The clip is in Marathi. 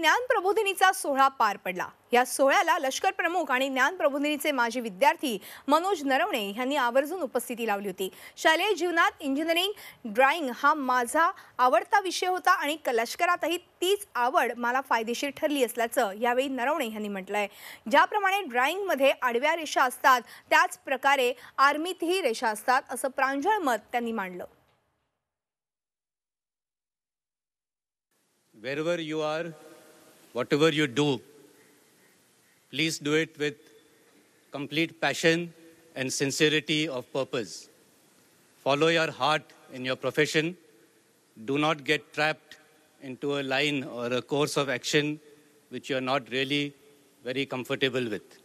ज्ञान प्रबोधिनीचा सोहळा पार पडला या सोहळ्याला लष्कर प्रमुख आणि ज्ञान प्रबोधिनीचे माजी विद्यार्थी मनोज नरवणे यांनी आवर्जून उपस्थिती लावली होती शालेय जीवनात इंजिनिअरिंग ड्रॉइंग हा माझा आवडता विषय होता आणि लष्करातही तीच आवड मला फायदेशीर ठरली असल्याचं यावेळी नरवणे यांनी म्हटलं आहे ज्याप्रमाणे ड्रॉइंगमध्ये आडव्या रेषा असतात त्याच प्रकारे आर्मीतही रेषा असतात असं प्रांजळ मत त्यांनी मांडलं wherever you are whatever you do, please do it with complete passion and sincerity of purpose. Follow your heart in your profession. Do not get trapped into a line or a course of action which you are not really very comfortable with.